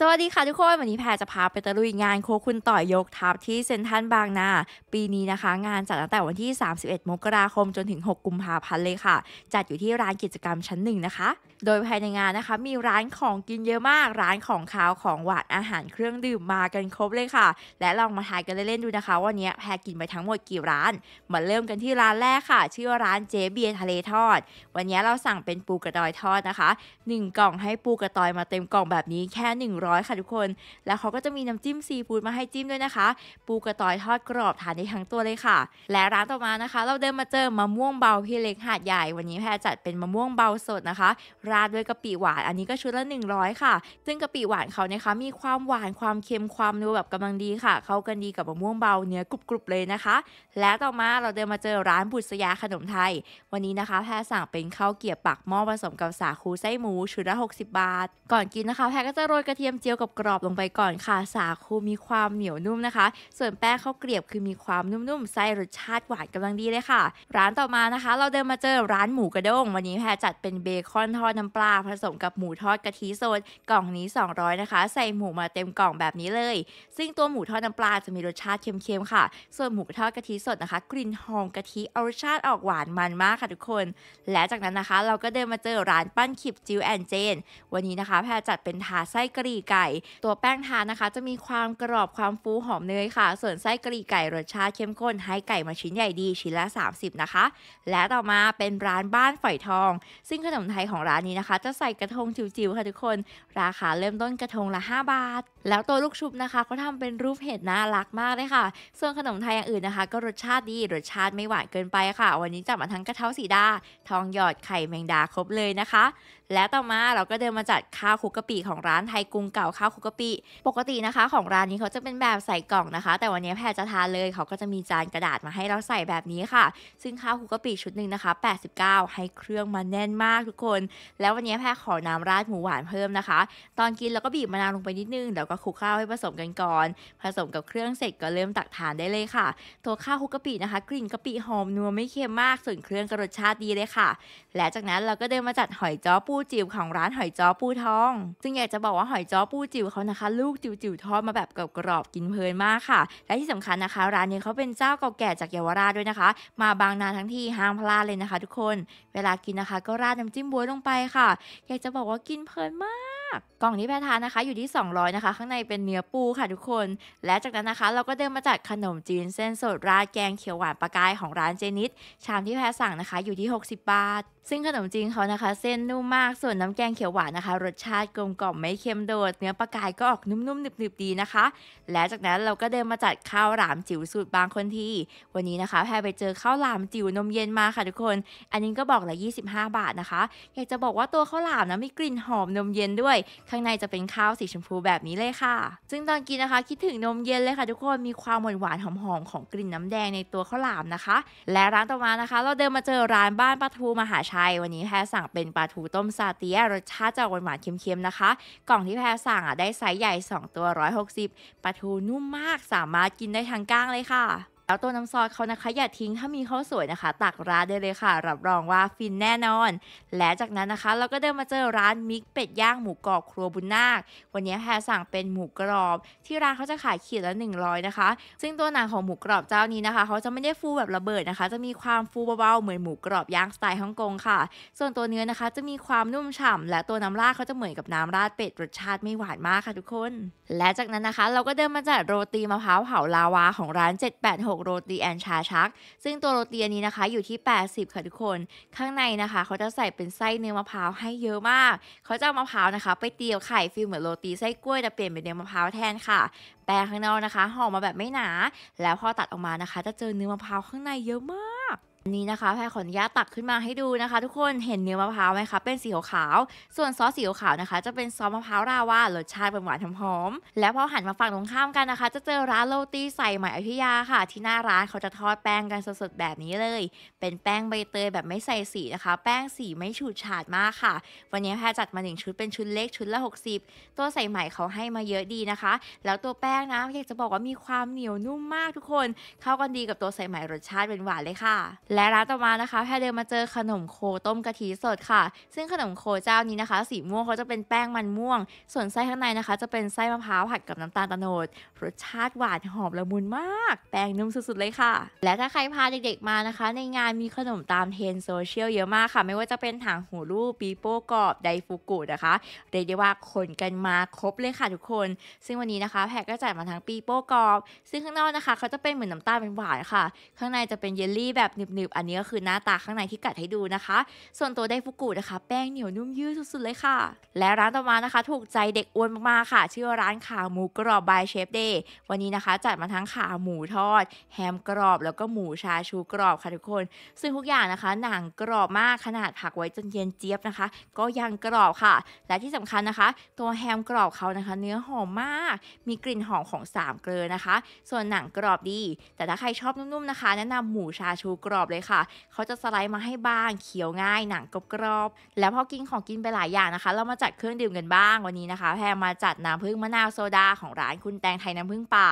สวัสดีค่ะทุกคนวันนี้แพรจะพาไปตะลุยงานโคคุณต่อยยกทัพที่เซ็นทันบางนา ปีนี้นะคะ งานจัดตั้งแต่วันที่ 31 มกราคมจนถึง 6 กุมภาพันธ์เลยค่ะจัดอยู่ที่ร้านกิจกรรมชั้นหนึ่งนะคะ โดยภายในงานนะคะ มีร้านของกินเยอะมากร้านของขาวของหวานอาหารเครื่องดื่มมากันครบเลยค่ะ และลองมาทายกันเล่นๆดูนะคะ วันนี้แพรกินไปทั้งหมดกี่ร้าน มาเริ่มกันที่ร้านแรกค่ะ ชื่อร้านเจเบียทะเลทอด วันนี้เราสั่งเป็นปูกระดอยทอดนะคะ 1 กล่องให้ปูกระดอยมาเต็มกล่องแบบนี้แค่100้อยค่ะทุกคน แล้วเขาก็จะมีน้ำจิ้มซีฟู้ดมาให้จิ้มด้วยนะคะ ปูกระต่อยทอดกรอบทานได้ทั้งตัวเลยค่ะ และร้านต่อมานะคะ เราเดินมาเจอมะม่วงเบา พี่เล็กหาดใหญ่ วันนี้แพรจัดเป็นมะม่วงเบาสดนะคะราดด้วยกะปิหวาน อันนี้ก็ชุดละ100 ค่ะ ซึ่งกะปิหวานเขานะคะมีความหวานความเค็มความนัวแบบกำลังดีค่ะ เข้ากันดีกับมะม่วงเบาเนื้อกรุบๆเลยนะคะ และต่อมาเราเดินมาเจอร้านบุษยาขนมไทย วันนี้นะคะ แพรสั่งเป็นข้าวเกี๊ยวปักหม้อผสมกับสาคูไส้หมูชุดละ60 บาท ก่อนกินนะคะแพรก็จะโรยกระเทียมเจียวกับกรอบลงไปก่อนค่ะ สาคูมีความเหนียวนุ่มนะคะ ส่วนแป้งข้าวเกรียบคือมีความนุ่มๆไส้รสชาติหวานกำลังดีเลยค่ะ ร้านต่อมานะคะ เราเดินมาเจอร้านหมูกระด้งวันนี้แพรจัดเป็นเบคอนทอดน้ำปลาผสมกับหมูทอดกะทิสด กล่องนี้ 200นะคะ ใส่หมูมาเต็มกล่องแบบนี้เลย ซึ่งตัวหมูทอดน้ำปลาจะมีรสชาติเค็มๆค่ะ ส่วนหมูทอดกะทิสดนะคะ กลิ่นหอมกะทิเอารสชาติออกหวานมันมากค่ะทุกคน และจากนั้นนะคะ เราก็เดินมาเจอร้านปั้นขิบจิวแอนเจน วันนี้นะคะ แพรจัดเป็นทาไส้กะหรี่ี่ไก่ตัวแป้งทานนะคะ จะมีความกรอบความฟูหอมเนยค่ะ ส่วนไส้กะหรี่ไก่รสชาติเข้มข้นให้ไก่มาชิ้นใหญ่ดี ชิ้นละ 30 นะคะ และต่อมาเป็นร้านบ้านฝอยทอง ซึ่งขนมไทยของร้านนี้นะคะ จะใส่กระทงจิ๋วๆ ค่ะทุกคนราคาเริ่มต้นกระทงละ 5 บาท แล้วตัวลูกชุบนะคะเขาทาเป็นรูปเห็ดน่ารักมากเลยค่ะ ส่วนขนมไทยอย่างอื่นนะคะ ก็รสชาติดี รสชาติไม่หวานเกินไปค่ะ วันนี้จับมาทั้งกระเทาสีดาทองหยอดไข่แมงดาครบเลยนะคะและต่อมาเราก็เดินมาจัดข้าวคุกกะปิของร้านไทยกรุงเก่าข้าวคุกกะปิปกตินะคะ ของร้านนี้เขาจะเป็นแบบใส่กล่องนะคะ แต่วันนี้แพรจะทานเลยเขาก็จะมีจานกระดาษมาให้เราใส่แบบนี้ค่ะ ซึ่งข้าวคุกกะปิชุดหนึ่งนะคะ 89 ให้เครื่องมาแน่นมากทุกคน แล้ววันนี้แพรขอน้ำราดหมูหวานเพิ่มนะคะ ตอนกินเราก็บีบมะนาวลงไปนิดนึงแล้วก็คลุกข้าวให้ผสมกันก่อนผสมกับเครื่องเสร็จก็เริ่มตักทานได้เลยค่ะตัวข้าวคุกกะปินะคะ กลิ่นกะปิหอมนัวไม่เค็มมากส่วนเครื่องก็รสชาติดีเลยค่ะและจากนั้นเราก็เดินมาจัดหอยจ้อปููจิ๋วของร้านหอยจ้อปูทอง ซึ่งอยากจะบอกว่าหอยจ้อปูจิ๋วเขานะคะ ลูกจิ๋วๆทอดมาแบบกรอบๆกินเพลินมากค่ะ และที่สำคัญนะคะ ร้านนี้เขาเป็นเจ้าเก่าแก่จากเยาวราชด้วยนะคะ มาบางนาทั้งที่ห้างพลาดเลยนะคะ ทุกคน เวลากินนะคะก็ราดน้ำจิ้มบ๊วยลงไปค่ะอยากจะบอกว่ากินเพลินมาก กล่องที่แพทานนะคะอยู่ที่200นะคะข้างในเป็นเนื้อปูค่ะทุกคน และจากนั้นนะคะ เราก็เดินมาจัดขนมจีนเส้นสดราดแกงเขียวหวานปลากายของร้านเจนิด ชามที่แพทสั่งนะคะอยู่ที่60บาทซึ่งขนมจีนเขานะคะเส้นนุ่มมากส่วนน้ำแกงเขียวหวานนะคะรสชาติกลมกล่อมไม่เค็มโดด เนื้อปลากายก็ออกนุ่มๆหนึบๆดีนะคะ และจากนั้นเราก็เดินมาจัดข้าวหลามจิ๋วสูตรบางคนที่ วันนี้นะคะ แพรไปเจอข้าวหลามจิ๋วนมเย็นมาค่ะทุกคน อันนี้ก็บอกละ25 บาทนะคะ อยากจะบอกว่าตัวข้าวหลามนะมีกลิ่นหอมนมเย็นด้วย ข้างในจะเป็นข้าวสีชมพูแบบนี้เลยค่ะ ซึ่งตอนกินนะคะคิดถึงนมเย็นเลยค่ะทุกคนมีความหวานหอมๆของกลิ่นน้ำแดงในตัวข้าวหลามนะคะ และร้านต่อมานะคะ เราเดินมาเจอร้านบ้านปลาทูมหาชัยยวันนี้แพรสั่งเป็นปลาทูต้มซาเตียรสชาติจะหวานหวานเค็มๆนะคะ กล่องที่แพรสั่งอ่ะ ได้ไซส์ใหญ่ 2 ตัว 160ปลาทูนุ่มมากสามารถกินได้ทั้งก้างเลยค่ะเอาตัวน้ำซอสเขานะคะอย่าทิ้งถ้ามีข้าวสวยนะคะตักร้านได้เลยค่ะ รับรองว่าฟินแน่นอน และจากนั้นนะคะเราก็เดินมาเจอร้านมิกเป็ดย่างหมูกรอบครัวบุญนาค วันนี้แพรสั่งเป็นหมูกรอบ ที่ร้านเขาจะขายขีดละ100นะคะซึ่งตัวหนังของหมูกรอบเจ้านี้นะคะเขาจะไม่ได้ฟูแบบระเบิดนะคะ จะมีความฟูเบาๆเหมือนหมูกรอบย่างสไตล์ฮ่องกงค่ะ ส่วนตัวเนื้อนะคะจะมีความนุ่มฉ่ำและตัวน้ำราดเขาจะเหมือนกับน้ำราดเป็ดรสชาติไม่หวานมากค่ะทุกคนและจากนั้นนะคะ เราก็เดินมาจัดโรตีมะพร้าวเผาลาวาของร้าน786กโรตีแอนชาชัก ซึ่งตัวโรตีนี้นะคะอยู่ที่ 80 ค่ะทุกคนข้างในนะคะ เขาจะใส่เป็นไส้เนื้อมะพร้าวให้เยอะมากเขาจะเอามะพร้าวนะคะ ไปเตียวไข่ฟิลเหมือนโรตีไส้กล้วยแต่เปลี่ยนเป็นเนื้อมะพร้าวแทนค่ะ แป้งข้างนอกนะคะ ห่อมาแบบไม่หนา แล้วพอตัดออกมานะคะจะเจอเนื้อมะพร้าวข้างในเยอะมากนี้นะคะแพรขออนุญาตตักขึ้นมาให้ดูนะคะ ทุกคนเห็นเนื้อมะพร้าวไหมคะเป็นสีขาวส่วนซอสสีขาวนะคะจะเป็นซอสมะพร้าวราวารสชาติหวานหอมๆแล้วพอหันมาฝั่งตรงข้ามกันนะคะ จะเจอร้านโรตีใส่ใหม่อยุยาค่ะ ที่หน้าร้านเขาจะทอดแป้งกันสดๆแบบนี้เลย เป็นแป้งใบเตยแบบไม่ใส่สีนะคะ แป้งสีไม่ฉูดฉาดมากค่ะ วันนี้แพรจัดมาหนึ่งชุดเป็นชุดเล็กชุดละ60 ตัวใส่ใหม่เขาให้มาเยอะดีนะคะ แล้วตัวแป้งนะอยากจะบอกว่ามีความเหนียวนุ่มมากทุกคนเข้ากันดีกับตัวใส่ใหม่รสชาติเป็นหวานเลยค่ะและร้านต่อมานะคะแพเดินมาเจอขนมโคต้มกะทิสดค่ะ ซึ่งขนมโคเจ้านี้นะคะ สีม่วงเขาจะเป็นแป้งมันม่วง ส่วนไส้ข้างในนะคะ จะเป็นไส้มะพร้าวผัดกับน้ำตาลตะโนดรสชาติหวานหอมละมุนมากแป้งนุ่มสุดๆเลยค่ะ และถ้าใครพาเด็กๆมานะคะ ในงานมีขนมตามเทรนโซเชียลเยอะมากค่ะ ไม่ว่าจะเป็นถังหูรูปปีโป้กรอบไดฟูกุนะคะเรียกได้ว่าคนกันมาครบเลยค่ะทุกคน ซึ่งวันนี้นะคะแพก็จัดมาทังปีโป้กรอบซึ่งข้างนอกนะคะเขาจะเป็นเหมือนน้ำตาลเป็นหวานค่ะ ข้างในจะเป็นเยลลี่แบบหนึบบอันนี้ก็คือหน้าตาข้างในที่กัดให้ดูนะคะ ส่วนตัวไดฟุกุนะคะแป้งเหนียวนุ่มยืดสุดๆเลยค่ะ และร้านต่อมานะคะ ถูกใจเด็กอ้วนมากๆค่ะชื่อร้านขาหมูกรอบบายเชฟเดย์วันนี้นะคะ จัดมาทั้งขาหมูทอด แฮมกรอบ แล้วก็หมูชาชูกรอบค่ะทุกคน ซึ่งทุกอย่างนะคะ หนังกรอบมากขนาดผักไว้จนเย็นเจี๊ยบนะคะ ก็ยังกรอบค่ะ และที่สำคัญนะคะ ตัวแฮมกรอบเขานะคะ เนื้อหอมมาก มีกลิ่นหอมของ3เกลือนะคะ ส่วนหนังกรอบดี แต่ถ้าใครชอบนุ่ม ๆนะคะแนะนำหมูชาชูกรอบเลยเยค่ะเขาจะสไลด์มาให้บ้าง เขียว ง่าย หนังกรอบๆแล้วพอกินของกินไปหลายอย่างนะคะ เรามาจัดเครื่องดื่มกันบ้างวันนี้นะคะแพรมาจัดน้ำผึ้งมะนาวโซดาของร้านคุณแตงไทยน้ำผึ้งป่า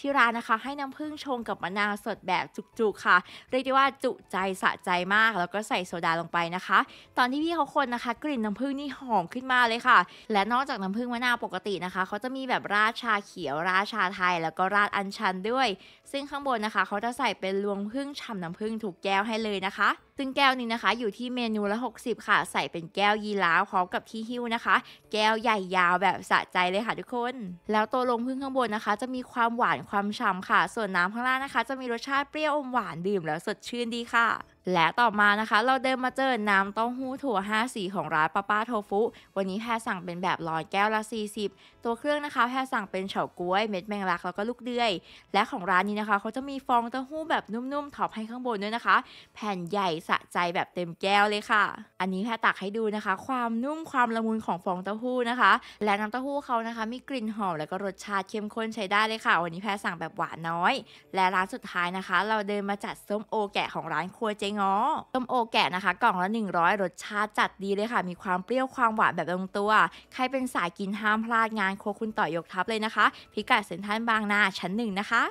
ที่ร้านนะคะ ให้น้ำผึ้งชงกับมะนาวสดแบบจุกๆค่ะเรียกได้ว่าจุใจสะใจมาก แล้วก็ใส่โซดาลงไปนะคะ ตอนที่พี่เขาคนนะคะ กลิ่นน้ำผึ้งนี่หอมขึ้นมาเลยค่ะ และนอกจากน้ำผึ้งมะนาวปกตินะคะเขาจะมีแบบราชาเขียวราชาไทยแล้วก็ราดอัญชันด้วย ซึ่งข้างบนนะคะเขาจะใส่เป็นรวงผึ้งฉ่ำน้ำผึ้งทุกแก้วให้เลยนะคะซึ่งแก้วนี้นะคะอยู่ที่เมนูละ 60 ค่ะ ใส่เป็นแก้วยีราฟพร้อมกับที่หิ้วนะคะ แก้วใหญ่ยาวแบบสะใจเลยค่ะทุกคน แล้วตัวลงพึ่งข้างบนนะคะ จะมีความหวานความฉ่ำค่ะ ส่วนน้ำข้างล่างนะคะจะมีรสชาติเปรี้ยวอมหวานดื่มแล้วสดชื่นดีค่ะและต่อมานะคะเราเดินมาเจอน้ำเต้าหู้ถั่ว5สีของร้านป้าป้าโทฟุ วันนี้แพรสั่งเป็นแบบร้อนแก้วละ 40 ตัวเครื่องนะคะแพรสั่งเป็นเฉาก๊วยเม็ดแมงลักแล้วก็ลูกเดือยและของร้านนี้นะคะเขาจะมีฟองเต้าหู้แบบนุ่มๆท็อปให้ข้างบนด้วยนะคะ แผ่นใหญ่สะใจแบบเต็มแก้วเลยค่ะ อันนี้แพรตักให้ดูนะคะ ความนุ่มความละมุนของฟองเต้าหู้นะคะ และน้ำเต้าหู้เขานะคะ มีกลิ่นหอมแล้วก็รสชาติเข้มข้นใช้ได้เลยค่ะ วันนี้แพรสั่งแบบหวานน้อย และร้านสุดท้ายนะคะ เราเดินมาจัดส้มโอแกะของร้านครัวเจง้อต้มโอแกะนะคะ กล่องละ100 รสชาติจัดดีเลยค่ะ มีความเปรี้ยวความหวานแบบลงตัว ใครเป็นสายกินห้ามพลาดงานโคคุณต่อยกทับเลยนะคะ พิกัดเซ็นทรัลบางนาชั้นหนึ่งนะคะ